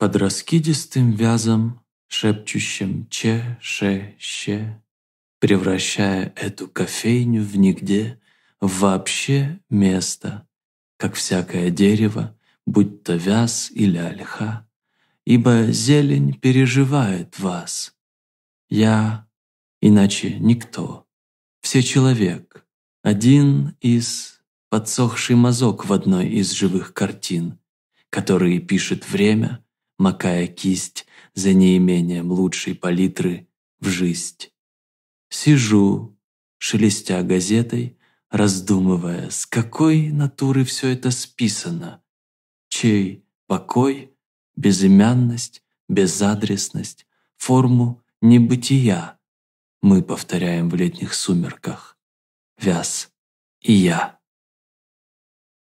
Под раскидистым вязом, шепчущим «че-ше-ще», превращая эту кофейню в нигде, в вообще место, как всякое дерево, будь то вяз или ольха, ибо зелень переживает вас. Я, иначе никто, все человек, один из подсохший мазок в одной из живых картин, которые пишет время макая кисть за неимением лучшей палитры в жизнь. Сижу, шелестя газетой, раздумывая, с какой натуры все это списано, чей покой, безымянность, безадресность, форму небытия мы повторяем в летних сумерках. Вяз и я.